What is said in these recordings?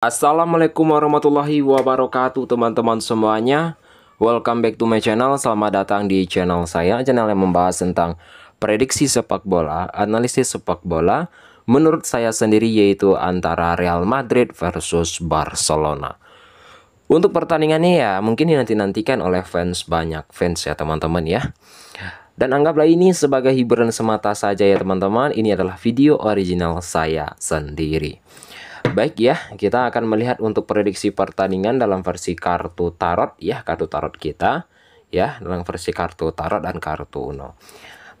Assalamualaikum warahmatullahi wabarakatuh teman-teman semuanya Welcome back to my channel Selamat datang di channel saya Channel yang membahas tentang prediksi sepak bola Analisis sepak bola Menurut saya sendiri yaitu antara Real Madrid versus Barcelona Untuk pertandingannya ya mungkin dinanti-nantikan oleh fans banyak fans ya teman-teman ya dan anggaplah ini sebagai hiburan semata saja ya teman-teman Ini adalah video original saya sendiri Baik ya, kita akan melihat untuk prediksi pertandingan dalam versi kartu tarot ya, kartu tarot kita ya, dalam versi kartu tarot dan kartu Uno.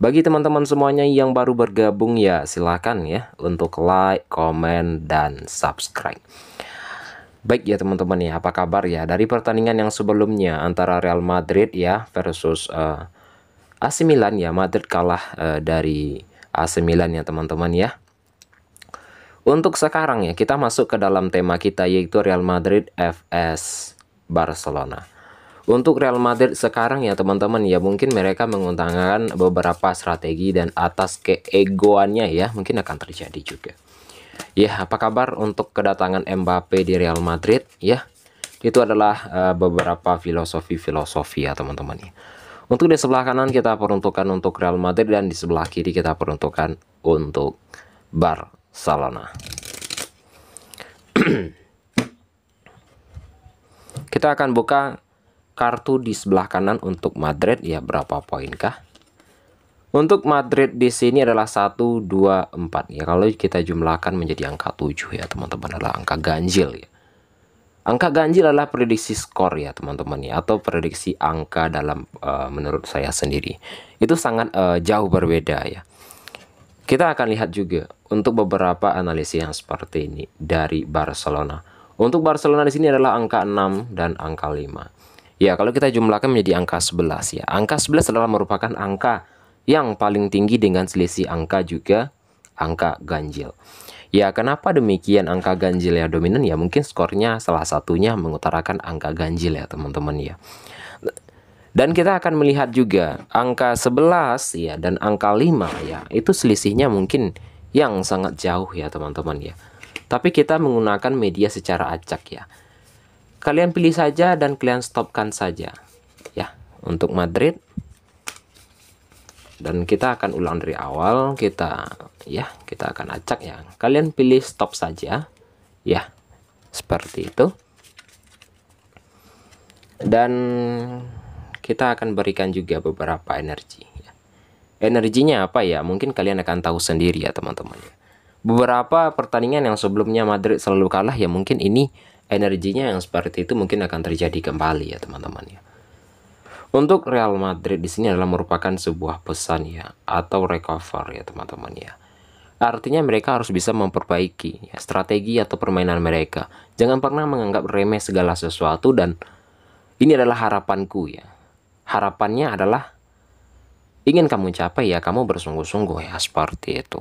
Bagi teman-teman semuanya yang baru bergabung ya, silakan ya untuk like, comment dan subscribe. Baik ya teman-teman ya, apa kabar ya dari pertandingan yang sebelumnya antara Real Madrid ya versus uh, eh, AC Milan ya. Madrid kalah uh, dari AC Milan ya teman-teman ya. Untuk sekarang ya, kita masuk ke dalam tema kita yaitu Real Madrid vs Barcelona. Untuk Real Madrid sekarang ya teman-teman ya mungkin mereka menguntangkan beberapa strategi dan atas keegoannya ya mungkin akan terjadi juga. Ya, apa kabar untuk kedatangan Mbappe di Real Madrid ya? Itu adalah uh, beberapa filosofi-filosofi ya teman-teman ya. Untuk di sebelah kanan kita peruntukkan untuk Real Madrid dan di sebelah kiri kita peruntukkan untuk Bar Salana. Kita akan buka kartu di sebelah kanan untuk Madrid ya berapa poinkah? Untuk Madrid di sini adalah 1 2 4 ya. Kalau kita jumlahkan menjadi angka 7 ya, teman-teman adalah angka ganjil ya. Angka ganjil adalah prediksi skor ya, teman-teman ya, atau prediksi angka dalam uh, menurut saya sendiri. Itu sangat uh, jauh berbeda ya. Kita akan lihat juga untuk beberapa analisis yang seperti ini dari Barcelona. Untuk Barcelona di sini adalah angka 6 dan angka 5. Ya, kalau kita jumlahkan menjadi angka 11 ya. Angka 11 adalah merupakan angka yang paling tinggi dengan selisih angka juga angka ganjil. Ya, kenapa demikian angka ganjil ya dominan? Ya, mungkin skornya salah satunya mengutarakan angka ganjil ya, teman-teman ya. Dan kita akan melihat juga angka 11 ya dan angka 5 ya. Itu selisihnya mungkin yang sangat jauh ya teman-teman ya. Tapi kita menggunakan media secara acak ya. Kalian pilih saja dan kalian stopkan saja ya untuk Madrid. Dan kita akan ulang dari awal kita ya kita akan acak ya. Kalian pilih stop saja ya seperti itu. Dan kita akan berikan juga beberapa energi energinya apa ya mungkin kalian akan tahu sendiri ya teman-teman ya. beberapa pertandingan yang sebelumnya Madrid selalu kalah ya mungkin ini energinya yang seperti itu mungkin akan terjadi kembali ya teman-teman ya untuk Real Madrid di sini adalah merupakan sebuah pesan ya atau recover ya teman-teman ya artinya mereka harus bisa memperbaiki ya, strategi atau permainan mereka jangan pernah menganggap remeh segala sesuatu dan ini adalah harapanku ya harapannya adalah ingin kamu capai ya kamu bersungguh-sungguh ya seperti itu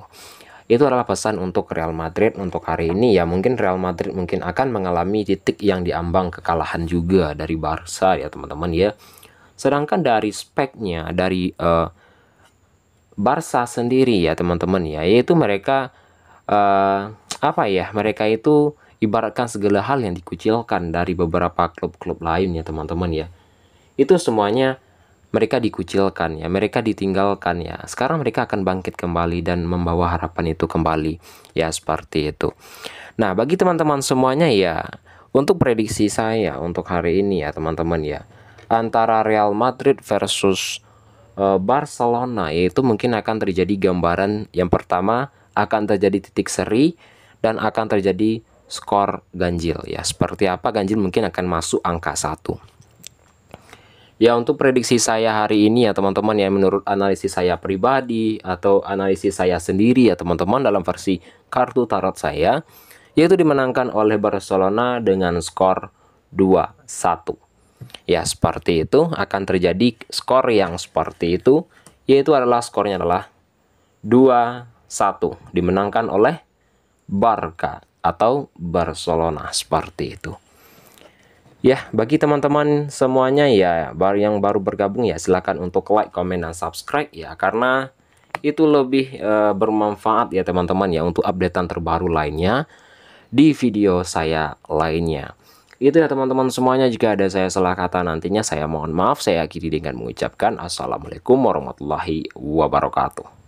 itu adalah pesan untuk Real Madrid untuk hari ini ya mungkin Real Madrid mungkin akan mengalami titik yang diambang kekalahan juga dari Barca ya teman-teman ya sedangkan dari speknya dari uh, Barca sendiri ya teman-teman ya yaitu mereka uh, apa ya mereka itu ibaratkan segala hal yang dikucilkan dari beberapa klub-klub lain ya teman-teman ya itu semuanya mereka dikucilkan ya, mereka ditinggalkan ya. Sekarang mereka akan bangkit kembali dan membawa harapan itu kembali. Ya, seperti itu. Nah, bagi teman-teman semuanya ya, untuk prediksi saya untuk hari ini ya, teman-teman ya, antara Real Madrid versus uh, Barcelona yaitu mungkin akan terjadi gambaran yang pertama akan terjadi titik seri dan akan terjadi skor ganjil ya. Seperti apa ganjil mungkin akan masuk angka satu Ya untuk prediksi saya hari ini ya teman-teman ya menurut analisis saya pribadi atau analisis saya sendiri ya teman-teman dalam versi kartu tarot saya yaitu dimenangkan oleh Barcelona dengan skor 2-1. Ya seperti itu akan terjadi skor yang seperti itu yaitu adalah skornya adalah 2-1 dimenangkan oleh Barca atau Barcelona seperti itu. Ya, bagi teman-teman semuanya ya, baru yang baru bergabung ya silahkan untuk like, komen, dan subscribe ya karena itu lebih uh, bermanfaat ya teman-teman ya untuk updatean terbaru lainnya di video saya lainnya. Itu ya teman-teman semuanya jika ada saya salah kata nantinya saya mohon maaf saya akhiri dengan mengucapkan assalamualaikum warahmatullahi wabarakatuh.